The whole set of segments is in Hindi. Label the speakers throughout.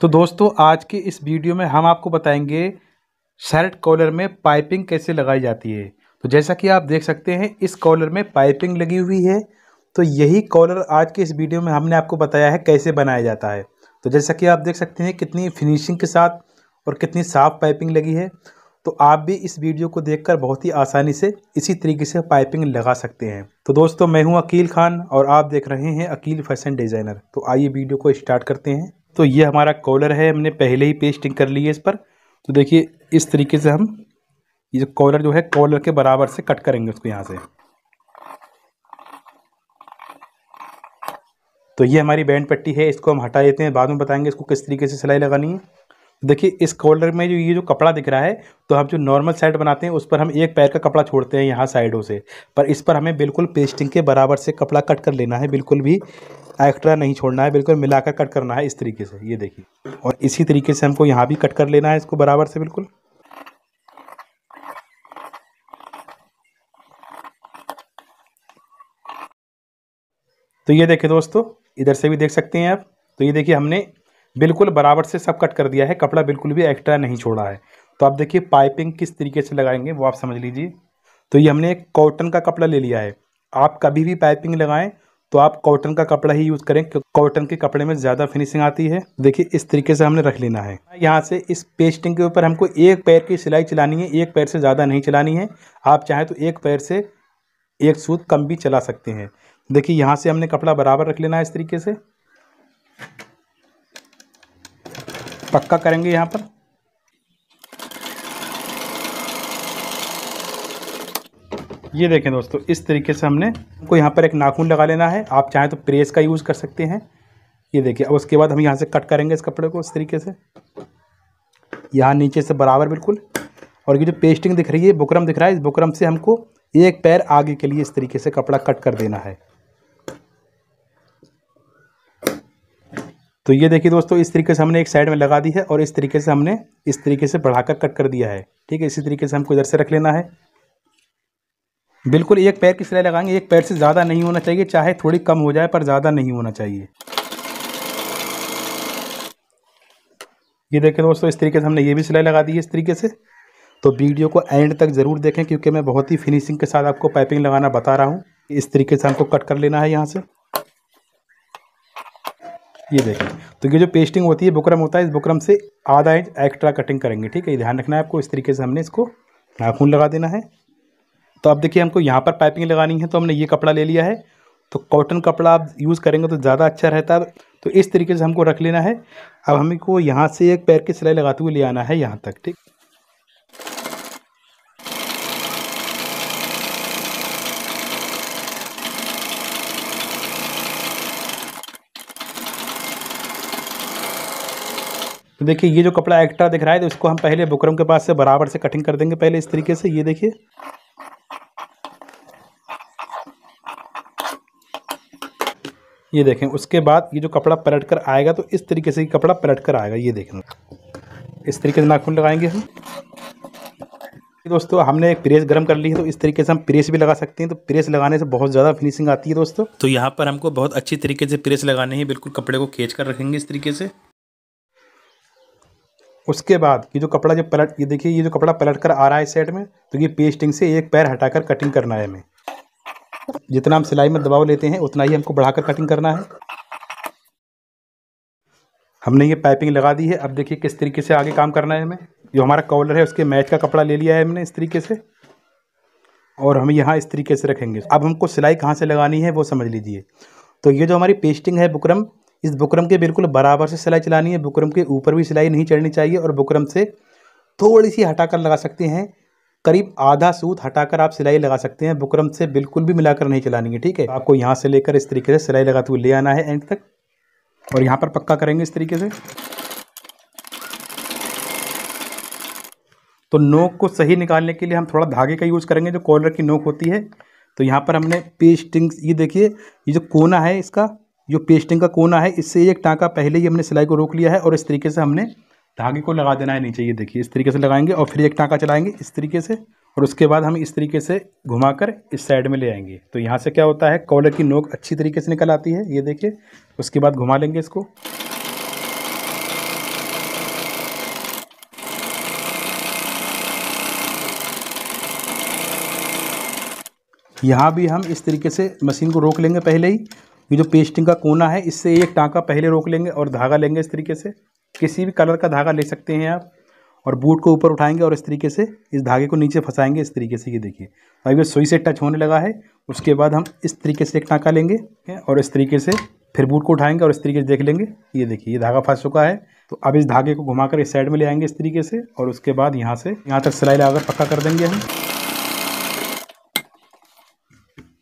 Speaker 1: तो दोस्तों आज के इस वीडियो में हम आपको बताएंगे शर्ट कॉलर में पाइपिंग कैसे लगाई जाती है तो जैसा कि आप देख सकते हैं इस कॉलर में पाइपिंग लगी हुई है तो यही कॉलर आज के इस वीडियो में हमने आपको बताया है कैसे बनाया जाता है तो जैसा कि आप देख सकते हैं कितनी फिनिशिंग के साथ और कितनी साफ पाइपिंग लगी है तो आप भी इस वीडियो को देखकर बहुत ही आसानी से इसी तरीके से पाइपिंग लगा सकते हैं तो दोस्तों मैं हूं अकील खान और आप देख रहे हैं अकील फैशन डिज़ाइनर तो आइए वीडियो को स्टार्ट करते हैं तो ये हमारा कॉलर है हमने पहले ही पेस्टिंग कर ली है इस पर तो देखिए इस तरीके से हम ये जो कॉलर जो है कॉलर के बराबर से कट करेंगे उसको यहाँ से तो ये हमारी बैंड पट्टी है इसको हम हटा देते हैं बाद में बताएंगे इसको किस तरीके से सिलाई लगानी है देखिए इस कॉलर में जो ये जो कपड़ा दिख रहा है तो हम जो नॉर्मल साइड बनाते हैं उस पर हम एक पैर का कपड़ा छोड़ते हैं यहाँ साइडों से पर इस पर हमें बिल्कुल पेस्टिंग के बराबर से कपड़ा कट कर लेना है बिल्कुल भी एक्स्ट्रा नहीं छोड़ना है बिल्कुल मिलाकर कट करना है इस तरीके से ये देखिए और इसी तरीके से हमको यहाँ भी कट कर लेना है इसको बराबर से बिल्कुल तो ये देखिए दोस्तों इधर से भी देख सकते हैं आप तो ये देखिए हमने बिल्कुल बराबर से सब कट कर दिया है कपड़ा बिल्कुल भी एक्स्ट्रा नहीं छोड़ा है तो आप देखिए पाइपिंग किस तरीके से लगाएंगे वो आप समझ लीजिए तो ये हमने एक कॉटन का कपड़ा ले लिया है आप कभी भी पाइपिंग लगाएं तो आप कॉटन का कपड़ा ही यूज़ करें क्योंकि कॉटन के कपड़े में ज़्यादा फिनिशिंग आती है देखिए इस तरीके से हमने रख लेना है यहाँ से इस पेस्टिंग के ऊपर हमको एक पैर की सिलाई चलानी है एक पैर से ज़्यादा नहीं चलानी है आप चाहें तो एक पैर से एक सूत कम भी चला सकते हैं देखिए यहाँ से हमने कपड़ा बराबर रख लेना है इस तरीके से पक्का करेंगे यहाँ पर ये देखें दोस्तों इस तरीके से हमने को यहाँ पर एक नाखून लगा लेना है आप चाहें तो प्रेस का यूज़ कर सकते हैं ये देखिए अब उसके बाद हम यहाँ से कट करेंगे इस कपड़े को इस तरीके से यहाँ नीचे से बराबर बिल्कुल और ये जो पेस्टिंग दिख रही है बुकरम दिख रहा है इस बुकरम से हमको एक पैर आगे के लिए इस तरीके से कपड़ा कट कर देना है तो ये देखिए दोस्तों इस तरीके से हमने एक साइड में लगा दी है और इस तरीके से हमने इस तरीके से बढ़ाकर कट कर दिया है ठीक है इसी तरीके से हमको इधर से रख लेना है बिल्कुल एक पैर की सिलाई लगाएंगे एक पैर से ज़्यादा नहीं होना चाहिए चाहे थोड़ी कम हो जाए पर ज़्यादा नहीं होना चाहिए ये देखें दोस्तों इस तरीके से हमने ये भी सिलाई लगा दी है इस तरीके से तो वीडियो को एंड तक ज़रूर देखें क्योंकि मैं बहुत ही फिनिशिंग के साथ आपको पाइपिंग लगाना बता रहा हूँ इस तरीके से हमको कट कर लेना है यहाँ से ये देखें तो ये जो पेस्टिंग होती है बुकरम होता है इस बुकरम से आधा इंच एक्स्ट्रा कटिंग करेंगे ठीक है ये ध्यान रखना है आपको इस तरीके से हमने इसको नाखून लगा देना है तो अब देखिए हमको यहाँ पर पाइपिंग लगानी है तो हमने ये कपड़ा ले लिया है तो कॉटन कपड़ा आप यूज़ करेंगे तो ज़्यादा अच्छा रहता है तो इस तरीके से हमको रख लेना है अब हमको यहाँ से एक पैर की सिलाई लगाते हुए ले आना है यहाँ तक ठीक तो देखिए ये जो कपड़ा एक्स्ट्रा दिख रहा है तो इसको हम पहले बुकरम के पास से बराबर से कटिंग कर देंगे पहले इस तरीके से ये देखिए ये देखें उसके बाद ये जो कपड़ा पलट कर आएगा तो इस तरीके से कपड़ा पलट कर आएगा ये देखें इस तरीके से नाखून लगाएंगे हम दोस्तों हमने एक प्रेस गर्म कर ली है तो इस तरीके से हम प्रेस भी लगा सकते हैं तो प्रेस लगाने से बहुत ज़्यादा फिनिशिंग आती है दोस्तों तो यहाँ पर हमको बहुत अच्छी तरीके से प्रेस लगाने हैं बिल्कुल कपड़े को खींच कर रखेंगे इस तरीके से उसके बाद ये जो कपड़ा जो पलट ये देखिए ये जो कपड़ा पलट कर आ रहा है सेट में तो ये पेस्टिंग से एक पैर हटाकर कटिंग करना है हमें जितना हम सिलाई में दबाव लेते हैं उतना ही हमको बढ़ाकर कटिंग करना है हमने ये पाइपिंग लगा दी है अब देखिए किस तरीके से आगे काम करना है हमें जो हमारा कॉलर है उसके मैच का कपड़ा ले लिया है हमने इस तरीके से और हम यहाँ इस तरीके से रखेंगे अब हमको सिलाई कहाँ से लगानी है वो समझ लीजिए तो ये जो हमारी पेस्टिंग है बुकरम इस बुकरम के बिल्कुल बराबर से सिलाई चलानी है बुकरम के ऊपर भी सिलाई नहीं चढ़नी चाहिए और बुकरम से थोड़ी सी हटाकर लगा सकते हैं करीब आधा सूत हटाकर आप सिलाई लगा सकते हैं बुकरम से बिल्कुल भी मिलाकर नहीं चलानी है ठीक है आपको यहाँ से लेकर इस तरीके से सिलाई लगाते हुए ले आना है एंड तक और यहाँ पर पक्का करेंगे इस तरीके से तो नोक को सही निकालने के लिए हम थोड़ा धागे का यूज़ करेंगे जो कॉलर की नोक होती है तो यहाँ पर हमने पेस्टिंग ये देखिए ये जो कोना है इसका जो पेस्टिंग का कोना है इससे एक टाँका पहले ही हमने सिलाई को रोक लिया है और इस तरीके से हमने धागे को लगा देना है नीचे ये देखिए इस तरीके से लगाएंगे और फिर एक टाँका चलाएंगे इस तरीके से और उसके बाद हम इस तरीके से घुमाकर इस साइड में ले आएंगे तो यहाँ से क्या होता है कॉलर की नोक अच्छी तरीके से निकल आती है ये देखिए उसके बाद घुमा लेंगे इसको यहाँ भी हम इस तरीके से मशीन को रोक लेंगे पहले ही ये जो पेस्टिंग का कोना है इससे एक टाँका पहले रोक लेंगे और धागा लेंगे इस तरीके से किसी भी कलर का धागा ले सकते हैं आप और बूट को ऊपर उठाएंगे और इस तरीके से इस धागे को नीचे फंसाएंगे इस तरीके से ये देखिए अभी सुई से टच होने लगा है उसके बाद हम इस तरीके से एक टाँका लेंगे और इस तरीके से फिर बूट को उठाएंगे और इस तरीके से देख लेंगे ये देखिए ये धागा फंस चुका है तो अब इस धागे को घुमाकर इस साइड में ले आएंगे इस तरीके से और उसके बाद यहाँ से यहाँ तक सिलाई लगाकर पक्का कर देंगे हम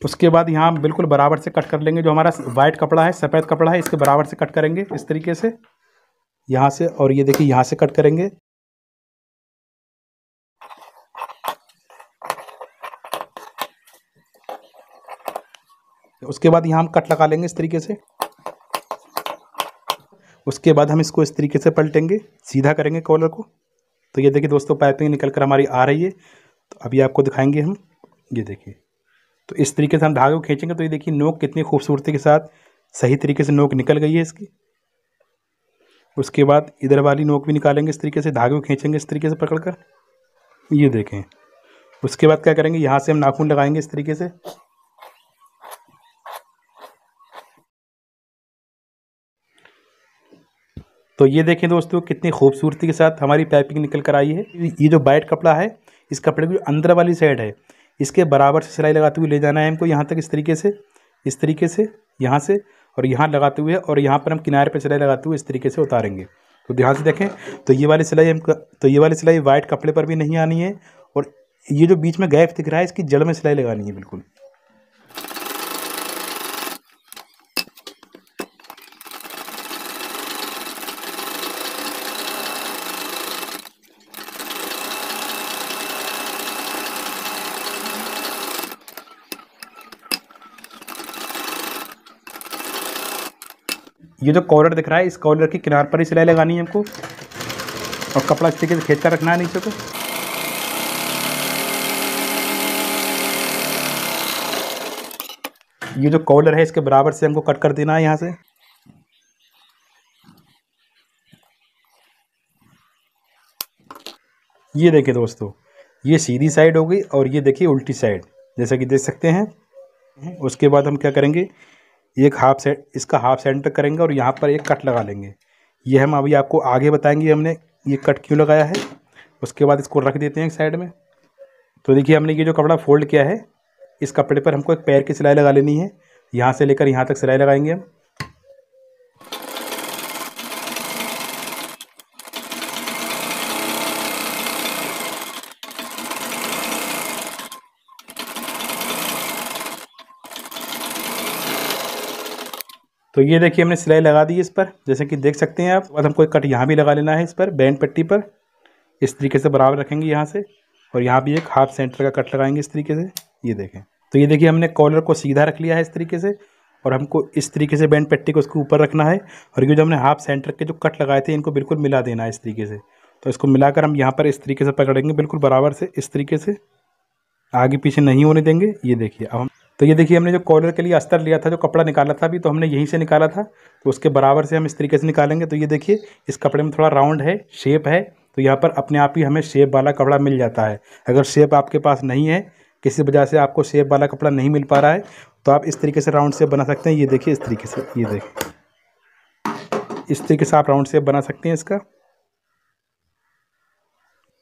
Speaker 1: उसके बाद यहाँ बिल्कुल बराबर से कट कर लेंगे जो हमारा वाइट कपड़ा है सफ़ेद कपड़ा है इसके बराबर से कट करेंगे इस तरीके से यहाँ से और ये देखिए यहाँ से कट करेंगे उसके बाद यहाँ हम कट लगा लेंगे इस तरीके से उसके बाद हम इसको इस तरीके से पलटेंगे सीधा करेंगे कॉलर को तो ये देखिए दोस्तों पाइपिंग निकल कर हमारी आ रही है तो अभी आपको दिखाएंगे हम ये देखिए तो इस तरीके से हम धागे को खींचेंगे तो ये देखिए नोक कितनी खूबसूरती के साथ सही तरीके से नोक निकल गई है इसकी उसके बाद इधर वाली नोक भी निकालेंगे इस तरीके से धागे को खींचेंगे इस तरीके से पकड़ कर ये देखें उसके बाद क्या करेंगे यहाँ से हम नाखून लगाएंगे इस तरीके से तो ये देखें दोस्तों कितनी खूबसूरती के साथ हमारी पाइपिंग निकल कर आई है ये जो वाइट कपड़ा है इस कपड़े की अंदर वाली साइड है इसके बराबर से सिलाई लगाते हुए ले जाना है हमको यहाँ तक इस तरीके से इस तरीके से यहाँ से और यहाँ लगाते हुए और यहाँ पर हम किनारे पर सिलाई लगाते हुए इस तरीके से उतारेंगे तो ध्यान से देखें तो ये वाली सिलाई हम तो ये वाली सिलाई वाइट कपड़े पर भी नहीं आनी है और ये जो बीच में गैप दिख रहा है इसकी जड़ में सिलाई लगानी है बिल्कुल ये जो कॉलर दिख रहा है इस कॉलर के किनार पर ही सिलाई लगानी है हमको और कपड़ा अच्छे से खींचता रखना है नीचे को ये जो कॉलर है इसके बराबर से हमको कट कर देना है यहाँ से ये देखिए दोस्तों ये सीधी साइड हो गई और ये देखिए उल्टी साइड जैसा कि देख सकते हैं उसके बाद हम क्या करेंगे एक हाफ सेट इसका हाफ सेंटर करेंगे और यहाँ पर एक कट लगा लेंगे ये हम अभी आपको आगे बताएंगे हमने ये कट क्यों लगाया है उसके बाद इसको रख देते हैं एक साइड में तो देखिए हमने ये जो कपड़ा फोल्ड किया है इस कपड़े पर हमको एक पैर की सिलाई लगा लेनी है यहाँ से लेकर यहाँ तक सिलाई लगाएंगे हम तो ये देखिए हमने सिलाई लगा दी इस पर जैसे कि देख सकते हैं आप बाद हमको एक कट यहाँ भी लगा लेना है इस पर बैंड पट्टी पर इस तरीके से बराबर रखेंगे यहाँ से और यहाँ भी एक हाफ सेंटर का कट लगाएंगे इस तरीके से ये देखें तो ये देखिए हमने कॉलर को सीधा रख लिया है इस तरीके से और हमको इस तरीके से बैंड पट्टी को उसके ऊपर रखना है और ये जो हमने हाफ सेंटर के जो कट लगाए थे इनको बिल्कुल मिला देना है इस तरीके से तो इसको मिलाकर हम यहाँ पर इस तरीके से पकड़ेंगे बिल्कुल बराबर से इस तरीके से आगे पीछे नहीं होने देंगे ये देखिए अब हम तो ये देखिए हमने जो कॉलर के लिए अस्तर लिया था जो कपड़ा निकाला था अभी तो हमने यहीं से निकाला था तो उसके बराबर से हम इस तरीके से निकालेंगे तो ये देखिए इस कपड़े में थोड़ा राउंड है शेप है तो यहाँ पर अपने आप ही हमें शेप वाला कपड़ा मिल जाता है अगर शेप आपके पास नहीं है किसी वजह से आपको शेप वाला कपड़ा नहीं मिल पा रहा है तो आप इस तरीके से राउंड शेप बना सकते हैं ये देखिए इस तरीके से ये देखिए इस तरीके से आप राउंड शेप बना सकते हैं इसका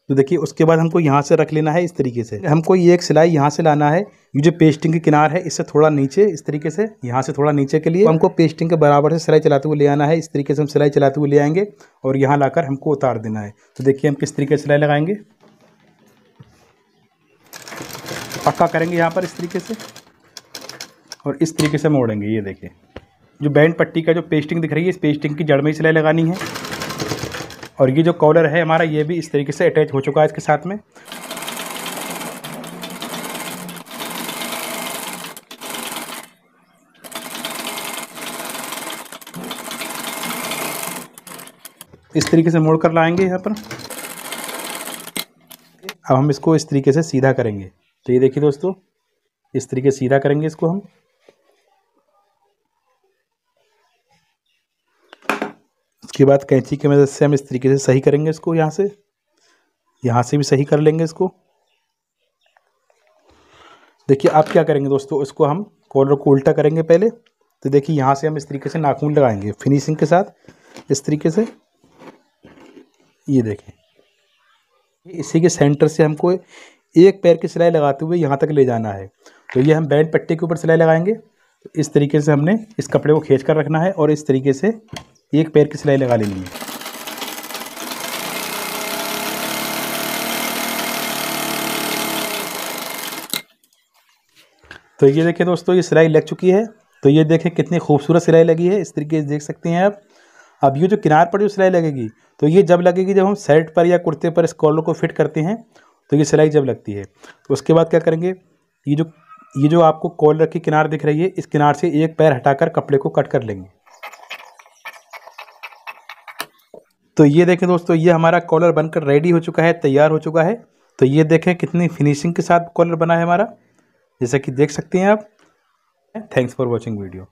Speaker 1: तो देखिए उसके बाद हमको यहाँ से रख लेना है इस तरीके से हमको ये एक सिलाई यहाँ से लाना है ये जो पेस्टिंग के किनार है इससे थोड़ा नीचे इस तरीके से यहाँ से थोड़ा नीचे के लिए तो हमको पेस्टिंग के बराबर से सिलाई चलाते हुए ले आना है इस तरीके से हम सिलाई चलाते हुए ले आएंगे और यहाँ लाकर हमको उतार देना है तो देखिए हम किस तरीके से सिलाई लगाएंगे पक्का करेंगे यहाँ पर इस तरीके से और इस तरीके से मोड़ेंगे ये देखिए जो बैंड पट्टी का जो पेस्टिंग दिख रही है इस पेस्टिंग की जड़ में ही सिलाई लगानी है और ये जो कॉलर है हमारा ये भी इस तरीके से अटैच हो चुका है इसके साथ में इस तरीके से मोड़ कर लाएंगे यहाँ पर अब हम इसको इस तरीके से सीधा करेंगे तो ये देखिए दोस्तों इस तरीके सीधा करेंगे इसको हम उसके बाद कैंची की मदद से हम इस तरीके से सही करेंगे इसको यहाँ से यहाँ से भी सही कर लेंगे इसको देखिए आप क्या करेंगे दोस्तों इसको हम कॉर्नर को उल्टा करेंगे पहले तो देखिए यहाँ से हम इस तरीके से नाखून लगाएंगे फिनिशिंग के साथ इस तरीके से ये देखें इसी के सेंटर से हमको एक पैर की सिलाई लगाते हुए यहाँ तक ले जाना है तो ये हम बैंड पट्टी के ऊपर सिलाई लगाएंगे तो इस तरीके से हमने इस कपड़े को खींच कर रखना है और इस तरीके से एक पैर की सिलाई लगा लेनी है तो ये देखिए दोस्तों ये सिलाई लग चुकी है तो ये देखें कितनी खूबसूरत सिलाई लगी है इस तरीके से देख सकते हैं आप अब ये जो किनार पर जो सिलाई लगेगी तो ये जब लगेगी जब हम शर्ट पर या कुर्ते पर इस कॉलर को फिट करते हैं तो ये सिलाई जब लगती है तो उसके बाद क्या करेंगे ये जो ये जो आपको कॉलर की किनार दिख रही है इस किनार से एक पैर हटाकर कपड़े को कट कर लेंगे तो ये देखें दोस्तों ये हमारा कॉलर बनकर रेडी हो चुका है तैयार हो चुका है तो ये देखें कितनी फिनिशिंग के साथ कॉलर बना है हमारा जैसा कि देख सकते हैं आप थैंक्स फॉर वॉचिंग वीडियो